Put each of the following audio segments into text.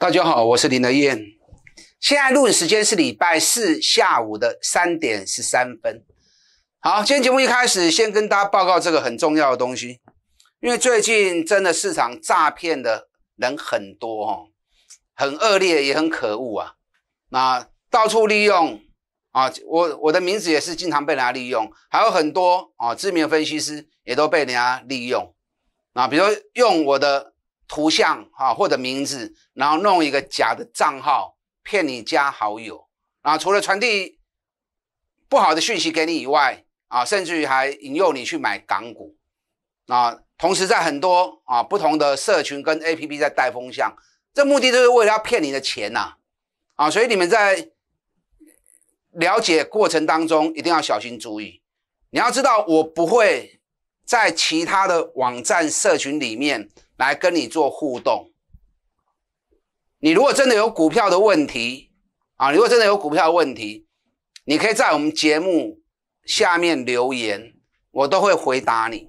大家好，我是林德燕。现在录的时间是礼拜四下午的三点十三分。好，今天节目一开始，先跟大家报告这个很重要的东西，因为最近真的市场诈骗的人很多哦，很恶劣，也很可恶啊。那到处利用啊，我我的名字也是经常被人家利用，还有很多啊知名分析师也都被人家利用。那比如用我的。图像啊，或者名字，然后弄一个假的账号骗你加好友，啊，除了传递不好的讯息给你以外，啊，甚至于还引诱你去买港股，啊，同时在很多啊不同的社群跟 A P P 在带风向，这目的就是为了要骗你的钱呐，啊，所以你们在了解过程当中一定要小心注意，你要知道我不会在其他的网站社群里面。来跟你做互动。你如果真的有股票的问题啊，如果真的有股票问题，你可以在我们节目下面留言，我都会回答你。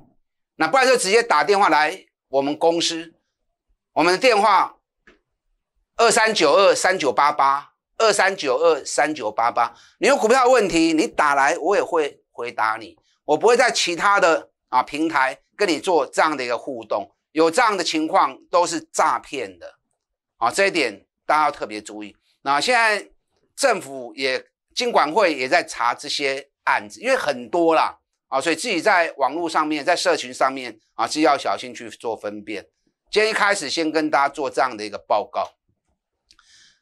那不然就直接打电话来我们公司，我们的电话二三九二三九八八二三九二三九八八。你有股票问题，你打来我也会回答你。我不会在其他的啊平台跟你做这样的一个互动。有这样的情况都是诈骗的，啊，这一点大家要特别注意。那现在政府也经管会也在查这些案子，因为很多啦，啊，所以自己在网络上面、在社群上面啊，是要小心去做分辨。今天一开始先跟大家做这样的一个报告。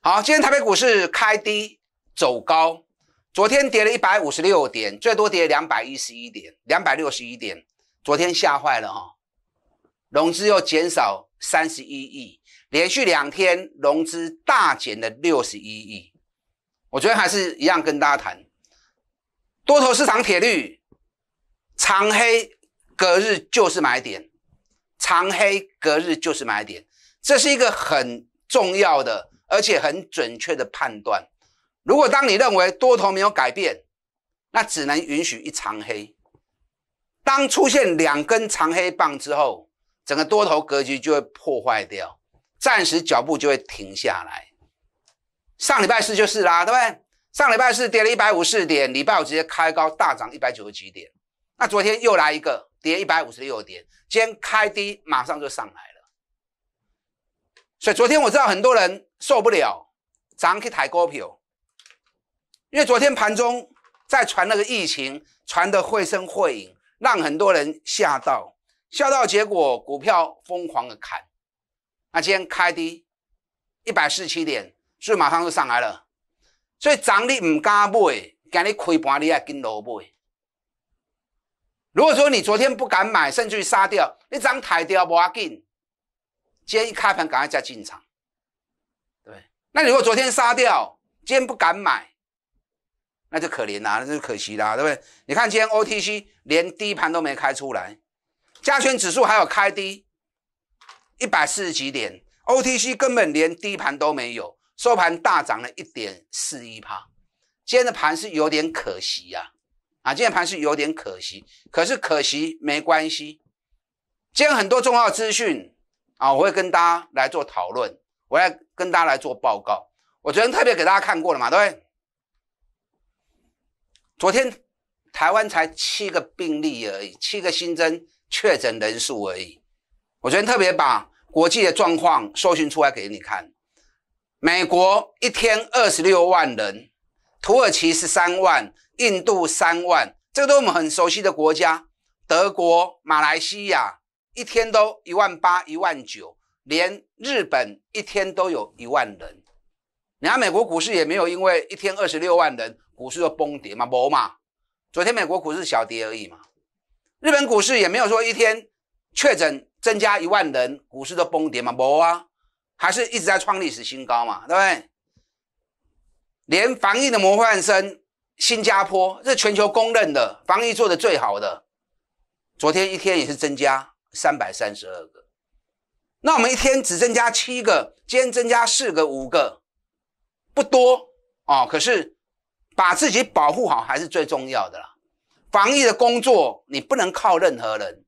好，今天台北股市开低走高，昨天跌了一百五十六点，最多跌两百一十一点，两百六十一点，昨天吓坏了啊。融资又减少三十一亿，连续两天融资大减了六十一亿。我觉得还是一样跟大家谈多头市场铁律：长黑隔日就是买点，长黑隔日就是买点。这是一个很重要的，而且很准确的判断。如果当你认为多头没有改变，那只能允许一长黑。当出现两根长黑棒之后，整个多头格局就会破坏掉，暂时脚步就会停下来。上礼拜四就是啦，对不对？上礼拜四跌了一百五十点，礼拜五直接开高大涨一百九十几点，那昨天又来一个跌一百五十六点，今天开低马上就上来了。所以昨天我知道很多人受不了，咱可去抬高票，因为昨天盘中在传那个疫情传得绘声绘影，让很多人吓到。笑到结果股票疯狂的砍，那今天开低一百四十七点，是不是马上就上来了？所以涨你唔敢买，今日开盘你也跟落买。如果说你昨天不敢买，甚至杀掉，你涨太掉唔要紧，今天一开盘赶快再进场。对，那如果昨天杀掉，今天不敢买，那就可怜啦，那就可惜啦，对不对？你看今天 O T C 连低盘都没开出来。加权指数还有开低一百四十几点，OTC 根本连低盘都没有，收盘大涨了一点四一趴。今天的盘是有点可惜呀，啊，今天盘是有点可惜。可是可惜没关系，今天很多重要资讯啊，我会跟大家来做讨论，我来跟大家来做报告。我昨天特别给大家看过了嘛，对不对？昨天台湾才七个病例而已，七个新增。确诊人数而已，我昨天特别把国际的状况搜寻出来给你看。美国一天二十六万人，土耳其是三万，印度三万，这个都我们很熟悉的国家。德国、马来西亚一天都一万八、一万九，连日本一天都有一万人。你看美国股市也没有因为一天二十六万人股市就崩跌嘛？没嘛？昨天美国股市小跌而已嘛？日本股市也没有说一天确诊增加一万人，股市都崩跌嘛？不啊，还是一直在创历史新高嘛，对不对？连防疫的模范生新加坡，这全球公认的防疫做的最好的，昨天一天也是增加三百三十二个。那我们一天只增加七个，今天增加四个、五个，不多哦。可是把自己保护好还是最重要的啦。防疫的工作你不能靠任何人，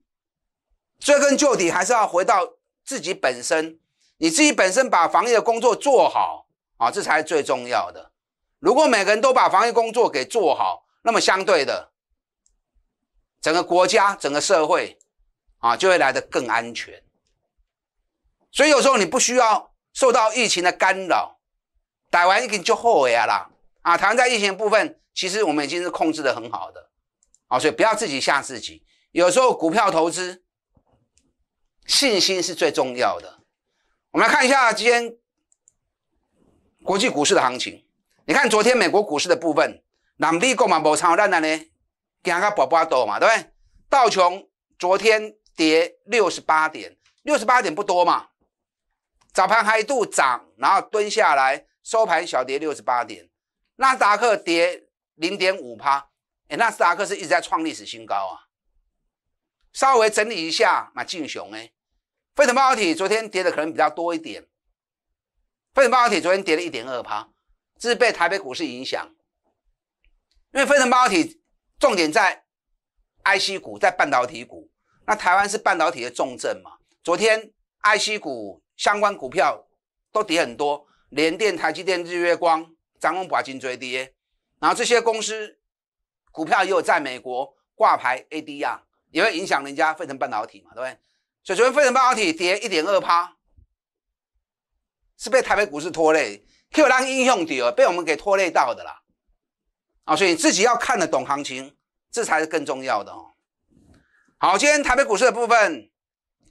追根究底还是要回到自己本身，你自己本身把防疫的工作做好啊，这才是最重要的。如果每个人都把防疫工作给做好，那么相对的，整个国家、整个社会啊，就会来得更安全。所以有时候你不需要受到疫情的干扰，打完一个就悔啊了啊。台湾在疫情部分，其实我们已经是控制的很好的。啊，所以不要自己吓自己。有时候股票投资，信心是最重要的。我们来看一下今天国际股市的行情。你看昨天美国股市的部分，哪边购买没超量的呢？看个宝宝多嘛，对不对？道琼昨天跌六十八点，六十八点不多嘛。早盘还一度涨，然后蹲下来，收盘小跌六十八点。纳斯克跌零点五趴，纳斯达克是一直在创历史新高啊！稍微整理一下，马敬雄哎，飞城半导体昨天跌的可能比较多一点。飞城半导体昨天跌了一点二趴，这是被台北股市影响，因为飞城半导体重点在 IC 股，在半导体股。那台湾是半导体的重镇嘛？昨天 IC 股相关股票都跌很多，联电、台积电、日月光、张庚、华金追跌，然后这些公司。股票也有在美国挂牌，A D 呀，也会影响人家飞城半导体嘛，对不对？所以昨天飞半导体跌一点二趴，是被台北股市拖累，QL 英雄跌被我们给拖累到的啦。啊，所以自己要看得懂行情，这才是更重要的哦。好，今天台北股市的部分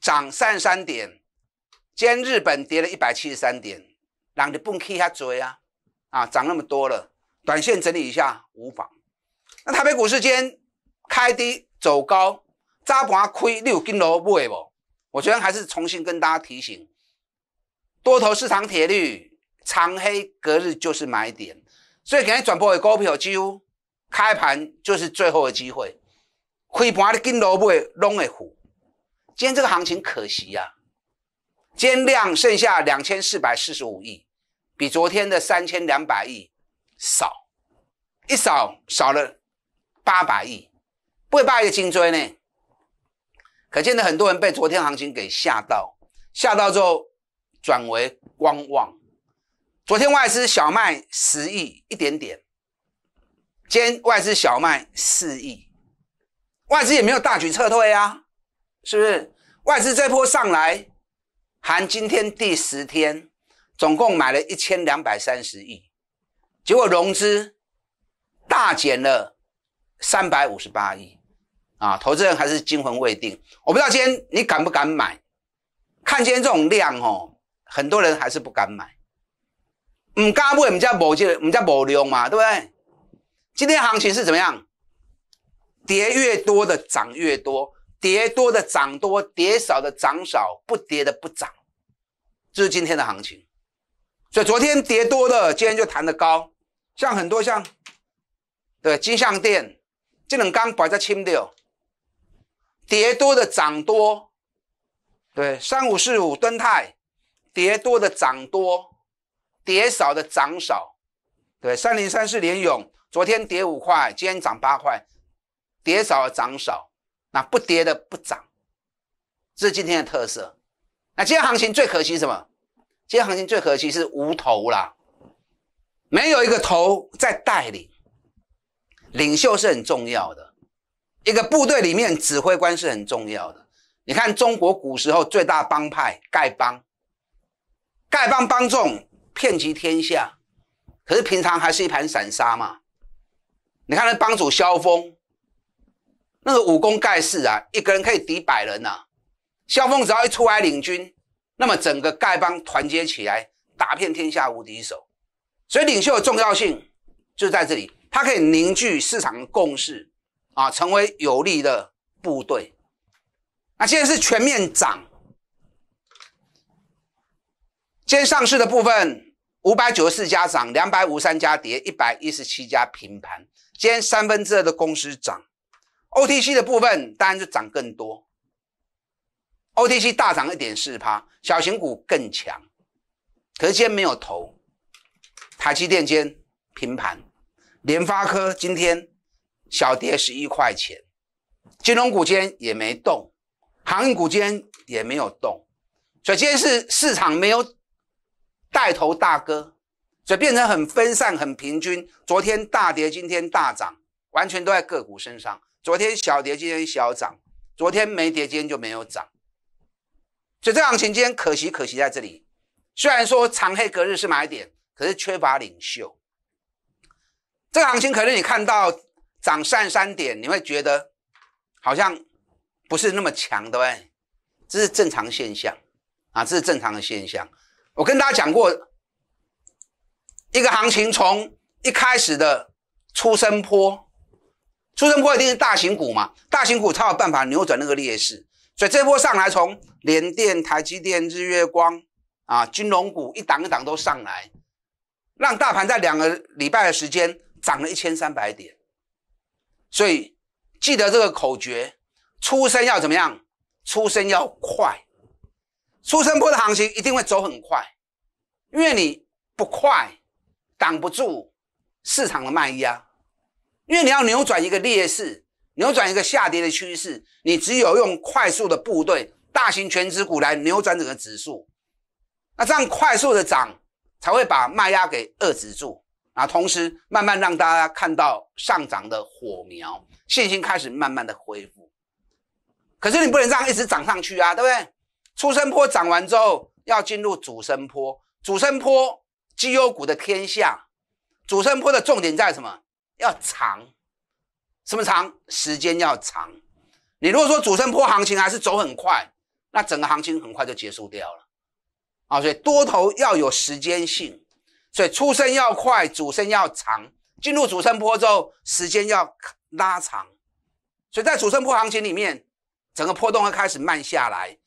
涨三十三点，天日本跌了一百七十三点，让日蹦起下嘴啊，啊，涨那么多了，短线整理一下无妨。那台北股市今天开低走高，砸盘亏六斤不卜不？我昨天还是重新跟大家提醒，多头市场铁律，长黑隔日就是买点，所以今天转播的高票几乎开盘就是最后的机会，开盘的斤不会拢会虎。今天这个行情可惜呀，今天量剩下两千四百四十五亿，比昨天的三千两百亿少，一少少了。八百亿，不会八亿金追呢？可见呢，很多人被昨天行情给吓到，吓到之后转为观望。昨天外资小麦十亿一点点，今天外资小麦四亿，外资也没有大举撤退啊，是不是？外资这波上来，含今天第十天，总共买了一千两百三十亿，结果融资大减了。三百五十八亿，啊，投资人还是惊魂未定。我不知道今天你敢不敢买？看今天这种量哦，很多人还是不敢买。唔敢买唔叫冇我唔叫冇量嘛，对不对？今天行情是怎么样？跌越多的涨越多，跌多的涨多，跌少的涨少，不跌的不涨，这是今天的行情。所以昨天跌多的，今天就弹得高。像很多像，对金像店。这冷钢摆在清掉，跌多的涨多，对，三五四五吨泰，跌多的涨多，跌少的涨少，对，三零三四连勇，昨天跌五块，今天涨八块，跌少的涨少，那不跌的不涨，这是今天的特色。那今天行情最可惜什么？今天行情最可惜是无头啦，没有一个头在带领。领袖是很重要的，一个部队里面指挥官是很重要的。你看中国古时候最大帮派丐帮，丐帮帮众遍及天下，可是平常还是一盘散沙嘛。你看那帮主萧峰，那个武功盖世啊，一个人可以敌百人呐。萧峰只要一出来领军，那么整个丐帮团结起来，打遍天下无敌手。所以领袖的重要性就在这里。它可以凝聚市场共识，啊，成为有力的部队。那现在是全面涨，今天上市的部分五百九十四家涨，两百五三家跌，一百一十七家平盘。今天三分之二的公司涨，O T C 的部分当然就涨更多。O T C 大涨一点四趴，小型股更强。可没有台积电间平盘。联发科今天小跌十一块钱，金融股间也没动，航运股间也没有动，所以今天是市场没有带头大哥，所以变成很分散、很平均。昨天大跌，今天大涨，完全都在个股身上。昨天小跌，今天小涨，昨天没跌，今天就没有涨。所以这行情今天可惜可惜在这里，虽然说长黑隔日是买点，可是缺乏领袖。这个行情可能你看到涨上三点，你会觉得好像不是那么强，对不对？这是正常现象啊，这是正常的现象。我跟大家讲过，一个行情从一开始的出生坡，出生坡一定是大型股嘛，大型股才有办法扭转那个劣势。所以这波上来，从联电、台积电、日月光啊、金融股一档一档都上来，让大盘在两个礼拜的时间。涨了一千三百点，所以记得这个口诀：出生要怎么样？出生要快。出生波的行情一定会走很快，因为你不快，挡不住市场的卖压。因为你要扭转一个劣势，扭转一个下跌的趋势，你只有用快速的部队、大型全值股来扭转整个指数。那这样快速的涨，才会把卖压给遏制住。啊，同时慢慢让大家看到上涨的火苗，信心开始慢慢的恢复。可是你不能这样一直涨上去啊，对不对？出生坡涨完之后，要进入主升坡。主升坡绩优股的天下。主升坡的重点在什么？要长，什么长？时间要长。你如果说主升坡行情还是走很快，那整个行情很快就结束掉了。啊，所以多头要有时间性。所以出生要快，主升要长。进入主升波之后，时间要拉长。所以在主升波行情里面，整个波动会开始慢下来，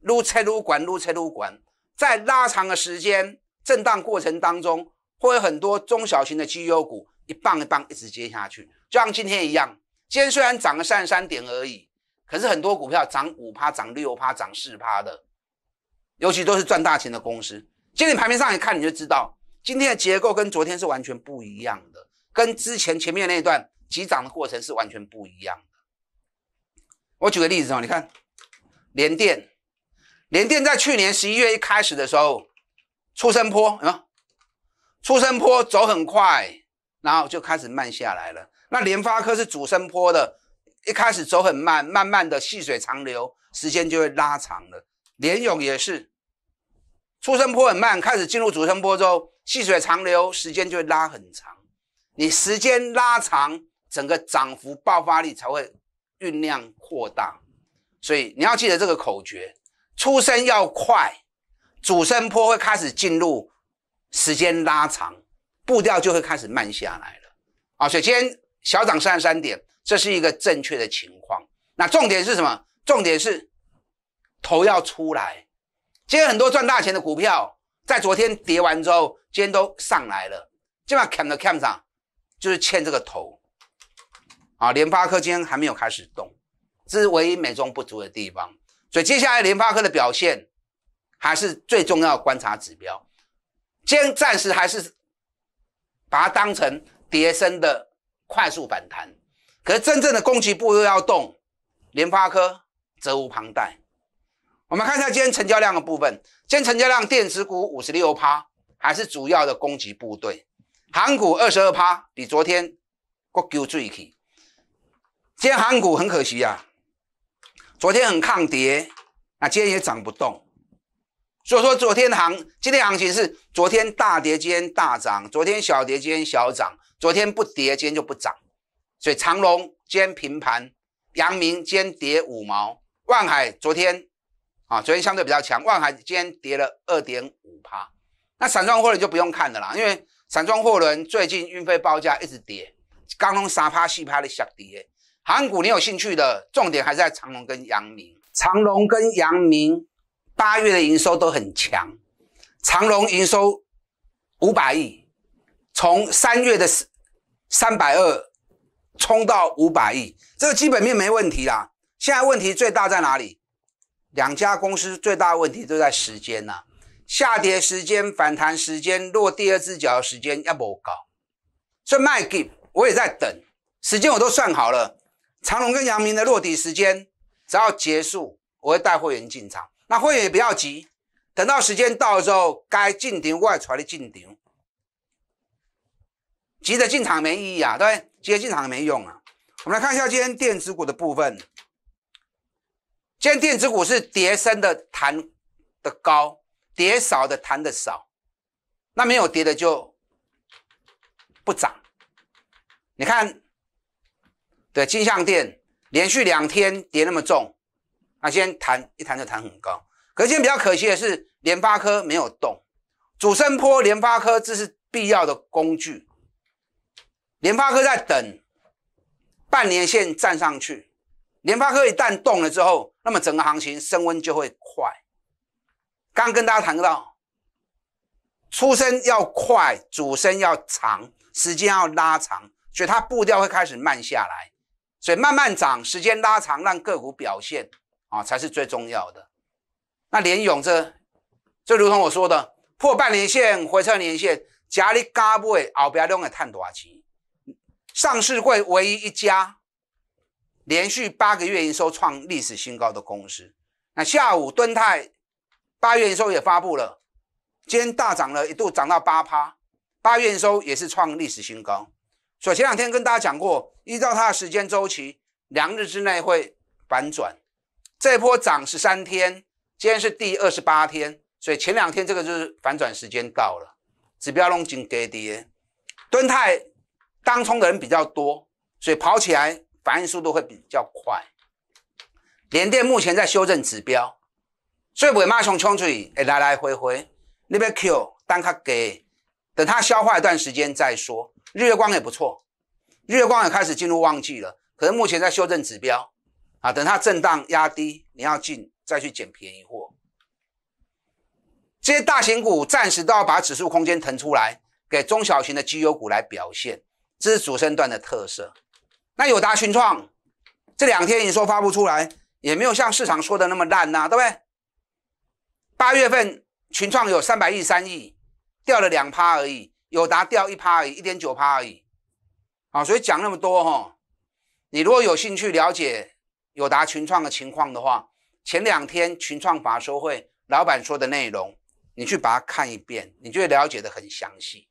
撸车撸管，撸车撸管。在拉长的时间震荡过程当中，会有很多中小型的绩优股一棒一棒一直跌下去。就像今天一样，今天虽然涨了三十三点而已，可是很多股票涨五趴、涨六趴、涨四趴的，尤其都是赚大钱的公司。今天盘面上一看，你就知道。今天的结构跟昨天是完全不一样的，跟之前前面那段急涨的过程是完全不一样的。我举个例子啊，你看，联电，联电在去年十一月一开始的时候，出生坡啊，出生坡走很快，然后就开始慢下来了。那联发科是主升坡的，一开始走很慢，慢慢的细水长流，时间就会拉长了。联永也是，出生坡很慢，开始进入主升坡后，细水长流，时间就会拉很长。你时间拉长，整个涨幅爆发力才会酝酿扩大。所以你要记得这个口诀：出生要快，主升坡会开始进入，时间拉长，步调就会开始慢下来了。啊，所以今天小涨三十三点，这是一个正确的情况。那重点是什么？重点是头要出来。今天很多赚大钱的股票，在昨天跌完之后。今天都上来了，这把砍的砍上就是欠这个头啊。联发科今天还没有开始动，这是唯一美中不足的地方。所以接下来联发科的表现还是最重要的观察指标。今天暂时还是把它当成叠升的快速反弹，可是真正的攻其部又要动联发科责无旁贷。我们看一下今天成交量的部分，今天成交量电子股五十六趴。还是主要的攻击部队，港股二十二趴，比昨天国九最起。今天港股很可惜啊，昨天很抗跌，那今天也涨不动。所以说昨天行，今天行情是昨天大跌，今天大涨；昨天小跌，今天小涨；昨天不跌，今天就不涨。所以长隆天平盘，阳明天跌五毛，万海昨天啊，昨天相对比较强，万海今天跌了二点五趴。那散装货轮就不用看了啦，因为散装货轮最近运费报价一直跌，刚从三趴四趴的下跌。航股你有兴趣的，重点还在长隆跟阳明。长隆跟阳明八月的营收都很强，长隆营收五百亿，从三月的三百二冲到五百亿，这个基本面没问题啦。现在问题最大在哪里？两家公司最大的问题都在时间呐。下跌时间、反弹时间、落第二只脚的时间要不所以卖给我也在等，时间我都算好了。长隆跟阳明的落底时间只要结束，我会带会员进场。那会员也不要急，等到时间到了之后，该进点外传的进场，急着进场没意义啊，对急着进场没用啊。我们来看一下今天电子股的部分，今天电子股是跌升的，弹的高。跌少的弹的少，那没有跌的就不涨。你看，对金相店连续两天跌那么重，那今天弹一弹就弹很高。可是今天比较可惜的是，联发科没有动。主升坡，联发科这是必要的工具。联发科在等半年线站上去，联发科一旦动了之后，那么整个行情升温就会快。刚跟大家谈到，出生要快，主生要长，时间要拉长，所以它步调会开始慢下来，所以慢慢涨，时间拉长，让个股表现啊才是最重要的。那连勇这，就如同我说的，破半年线、回撤年线，加哩加不会，后边两个探多少钱？上市会唯一一家连续八个月营收创历史新高的公司。那下午敦泰。八月营收也发布了，今天大涨了，一度涨到八趴，八月营收也是创历史新高。所以前两天跟大家讲过，依照它的时间周期，两日之内会反转。这波涨是三天，今天是第二十八天，所以前两天这个就是反转时间到了，指标弄紧给跌。蹲泰当冲的人比较多，所以跑起来反应速度会比较快。联电目前在修正指标。所以尾猫熊冲出去，来来回回那边 Q，等它给，等它消化一段时间再说。日月光也不错，日月光也开始进入旺季了。可是目前在修正指标啊，等它震荡压低，你要进再去捡便宜货。这些大型股暂时都要把指数空间腾出来，给中小型的绩优股来表现，这是主升段的特色。那友达群创，这两天你说发不出来，也没有像市场说的那么烂呐，对不对？八月份群创有三百亿三亿，掉了两趴而已，友达掉一趴而已，一点九趴而已。好，所以讲那么多哈，你如果有兴趣了解友达群创的情况的话，前两天群创法收会老板说的内容，你去把它看一遍，你就了解的很详细。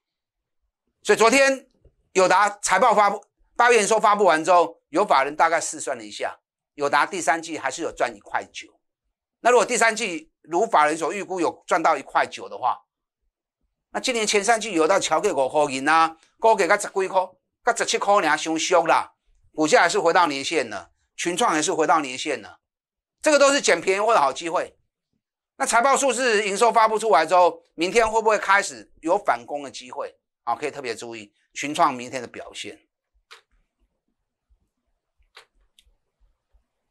所以昨天友达财报发布，八月营收发布完之后，有法人大概试算了一下，友达第三季还是有赚一块九。那如果第三季如法人所预估，有赚到一块九的话，那今年前三季有到超过五块钱啊，高给到十几块，到十七块呢，凶凶啦，股价还是回到年线了，群创也是回到年线了，这个都是捡便宜或者好机会。那财报数字营收发布出来之后，明天会不会开始有反攻的机会啊？可以特别注意群创明天的表现。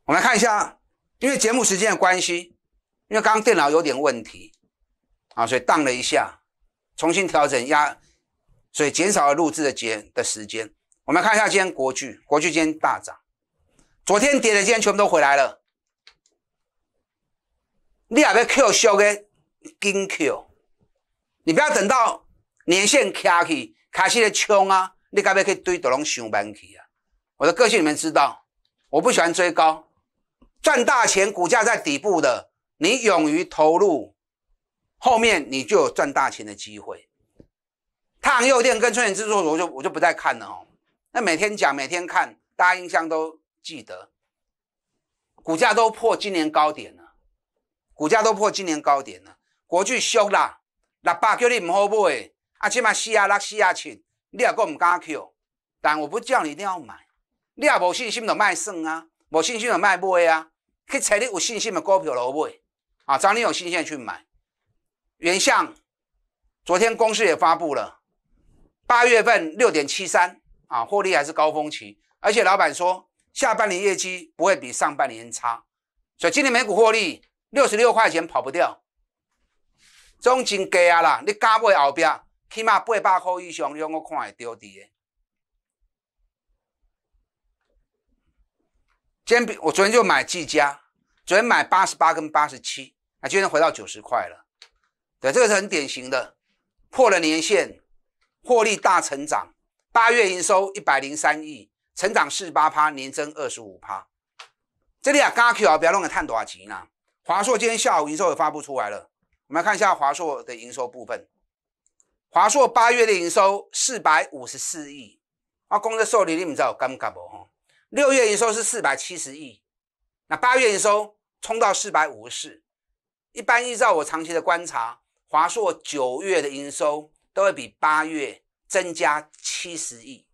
我们来看一下，因为节目时间的关系。因为刚刚电脑有点问题啊，所以荡了一下，重新调整压，所以减少了录制的节的时间。我们看一下今天国剧，国剧今天大涨，昨天跌的今天全部都回来了。你不要 Q 休个金 Q，你不要等到年限卡去开始来冲啊，你该要去堆到拢上班去啊。我的个性你们知道，我不喜欢追高，赚大钱股价在底部的。你勇于投入，后面你就有赚大钱的机会。太阳肉电跟春源制作，我就我就不再看了哦。那每天讲，每天看，大家印象都记得。股价都破今年高点了，股价都破今年高点了。国巨收啦，六百叫你唔好买，啊，起码四啊六、四啊七，你也够唔敢去。但我不叫你一定要买，你也无信心就卖算啊，无信心就卖卖啊，去找你有信心嘅股票好买。啊，只要你有新线去买。原相，昨天公司也发布了，八月份六点七三啊，获利还是高峰期。而且老板说下半年业绩不会比上半年差，所以今年每股获利六十六块钱跑不掉。总金啊啦，你加买后边起码八百块以上，你用我看会丢底的。今天我昨天就买几家，昨天买八十八跟八十七。那今天回到九十块了，对，这个是很典型的，破了年限，获利大成长。八月营收一百零三亿，成长四八趴，年增二十五趴。这里啊，Q 啊，不要弄个探多少级呢。华硕今天下午营收也发布出来了，我们来看一下华硕的营收部分。华硕八月的营收四百五十四亿，啊，公司受理你们知道尴尬不六月营收是四百七十亿，那八月营收冲到四百五十四。一般依照我长期的观察，华硕九月的营收都会比八月增加七十亿，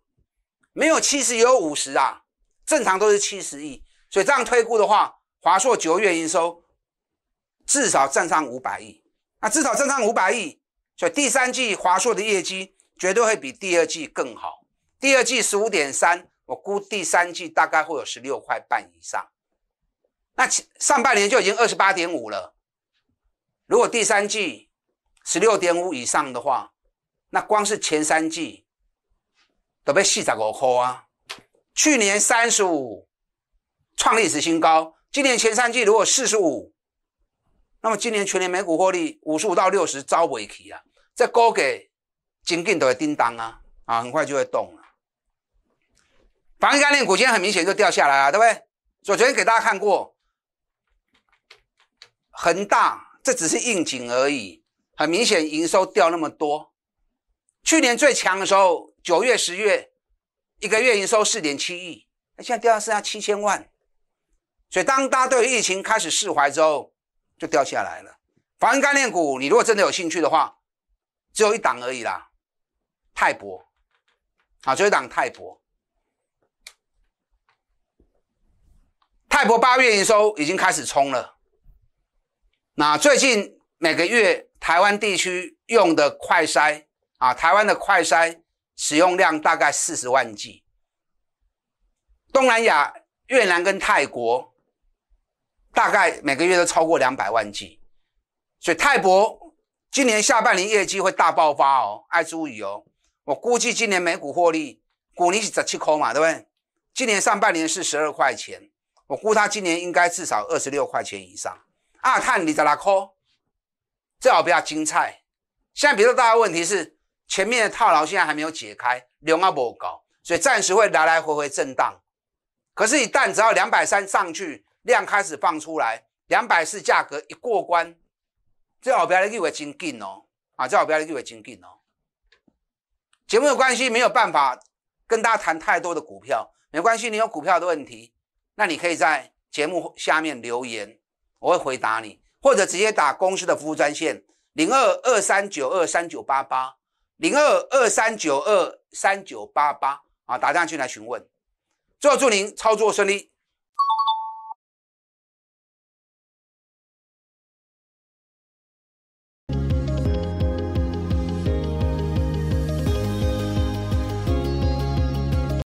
没有七十也有五十啊，正常都是七十亿。所以这样推估的话，华硕九月营收至少增上五百亿，那至少增上五百亿，所以第三季华硕的业绩绝对会比第二季更好。第二季十五点三，我估第三季大概会有十六块半以上，那上半年就已经二十八点五了。如果第三季十六点五以上的话，那光是前三季都被四十五块啊！去年三十五创历史新高，今年前三季如果四十五，那么今年全年每股获利五十五到六十招不起啊，这高给紧紧都会叮当啊啊，很快就会动了。防御概念股今天很明显就掉下来了，对不对？我昨天给大家看过恒大。这只是应景而已，很明显营收掉那么多。去年最强的时候，九月、十月一个月营收四点七亿，那现在掉到剩下七千万。所以当大家对疫情开始释怀之后，就掉下来了。反应概念股，你如果真的有兴趣的话，只有一档而已啦，泰博啊，只有一档泰博。泰博八月营收已经开始冲了。那最近每个月台湾地区用的快筛啊，台湾的快筛使用量大概四十万剂。东南亚越南跟泰国大概每个月都超过两百万剂，所以泰博今年下半年业绩会大爆发哦，爱猪屋油，我估计今年美股获利股利是十七块嘛，对不对？今年上半年是十二块钱，我估他今年应该至少二十六块钱以上。啊，探你在哪看？最好比较精彩。现在比如说大家问题是，前面的套牢现在还没有解开，量啊不高，所以暂时会来来回回震荡。可是，一旦只要两百三上去，量开始放出来，两百四价格一过关，最好不要给我精进哦。啊，最好不要给我精进哦。节目有关系，没有办法跟大家谈太多的股票。没关系，你有股票的问题，那你可以在节目下面留言。我会回答你，或者直接打公司的服务专线零二二三九二三九八八零二二三九二三九八八啊，打上去来询问。最后祝您操作顺利。